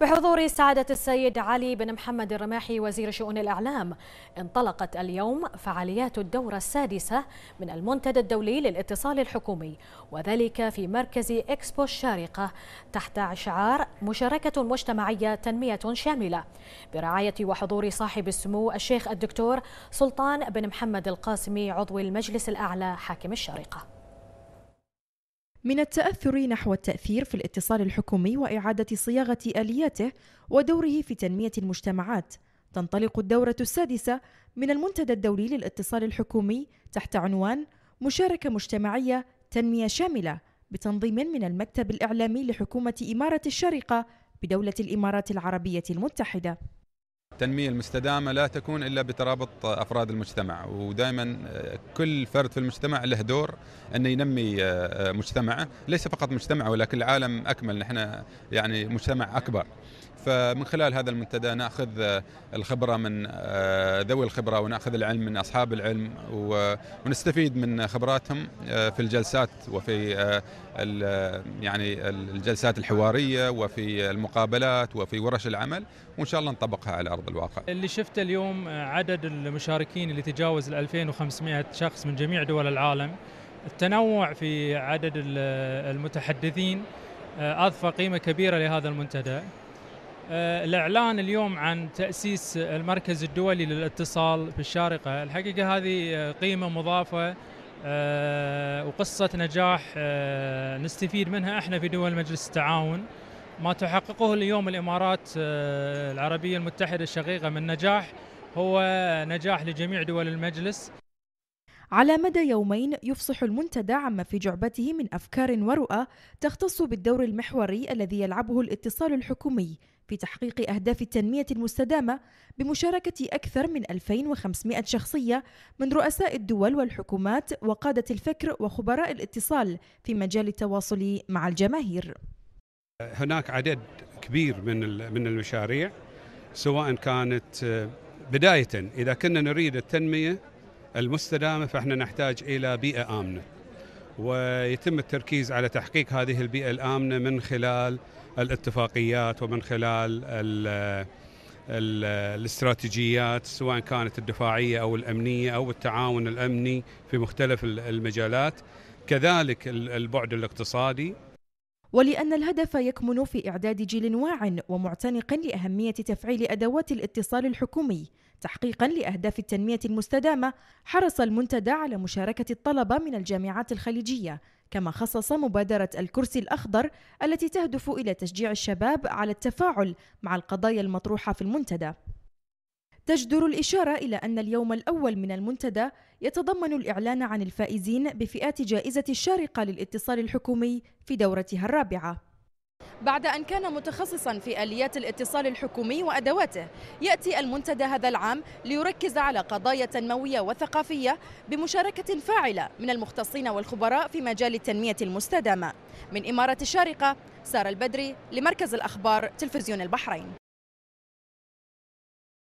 بحضور سعادة السيد علي بن محمد الرماحي وزير شؤون الإعلام انطلقت اليوم فعاليات الدورة السادسة من المنتدى الدولي للاتصال الحكومي وذلك في مركز إكسبو الشارقة تحت شعار مشاركة مجتمعية تنمية شاملة برعاية وحضور صاحب السمو الشيخ الدكتور سلطان بن محمد القاسمي عضو المجلس الأعلى حاكم الشارقة من التأثر نحو التأثير في الاتصال الحكومي وإعادة صياغة آلياته ودوره في تنمية المجتمعات. تنطلق الدورة السادسة من المنتدى الدولي للاتصال الحكومي تحت عنوان مشاركة مجتمعية تنمية شاملة بتنظيم من المكتب الإعلامي لحكومة إمارة الشارقة بدولة الإمارات العربية المتحدة. التنمية المستدامة لا تكون إلا بترابط أفراد المجتمع ودائما كل فرد في المجتمع له دور أنه ينمي مجتمعه ليس فقط مجتمعه ولكن العالم أكمل نحن يعني مجتمع أكبر فمن خلال هذا المنتدى ناخذ الخبره من ذوي الخبره وناخذ العلم من اصحاب العلم ونستفيد من خبراتهم في الجلسات وفي يعني الجلسات الحواريه وفي المقابلات وفي ورش العمل وان شاء الله نطبقها على الارض الواقع اللي شفته اليوم آه، عدد المشاركين اللي تجاوز ال 2500 شخص من جميع دول العالم التنوع في عدد آه، المتحدثين آه، اضفى قيمه كبيره لهذا المنتدى الاعلان اليوم عن تاسيس المركز الدولي للاتصال بالشارقه الحقيقه هذه قيمه مضافه وقصه نجاح نستفيد منها احنا في دول مجلس التعاون ما تحققه اليوم الامارات آه، العربيه المتحده الشقيقه من نجاح هو نجاح لجميع دول المجلس على مدى يومين يفصح المنتدى عما في جعبته من افكار ورؤى تختص بالدور المحوري الذي يلعبه الاتصال الحكومي في تحقيق اهداف التنميه المستدامه بمشاركه اكثر من 2500 شخصيه من رؤساء الدول والحكومات وقاده الفكر وخبراء الاتصال في مجال التواصل مع الجماهير هناك عدد كبير من من المشاريع سواء كانت آه، بدايه اذا كنا نريد التنميه المستدامه فاحنا نحتاج الى بيئه امنه ويتم التركيز على تحقيق هذه البيئه الامنه من خلال الاتفاقيات ومن خلال الـ آه، الـ آه، الاستراتيجيات سواء كانت الدفاعيه او الامنيه او التعاون الامني في مختلف المجالات كذلك البعد الاقتصادي ولأن الهدف يكمن في إعداد جيل واع ومعتنق لأهمية تفعيل أدوات الاتصال الحكومي تحقيقا لأهداف التنمية المستدامة حرص المنتدى على مشاركة الطلبة من الجامعات الخليجية كما خصص مبادرة الكرسي الأخضر التي تهدف إلى تشجيع الشباب على التفاعل مع القضايا المطروحة في المنتدى تجدر الإشارة إلى أن اليوم الأول من المنتدى يتضمن الإعلان عن الفائزين بفئات جائزة الشارقة للاتصال الحكومي في دورتها الرابعة بعد أن كان متخصصا في آليات الاتصال الحكومي وأدواته يأتي المنتدى هذا العام ليركز على قضايا تنموية وثقافية بمشاركة فاعلة من المختصين والخبراء في مجال التنمية المستدامة من إمارة الشارقة سارة البدري لمركز الأخبار تلفزيون البحرين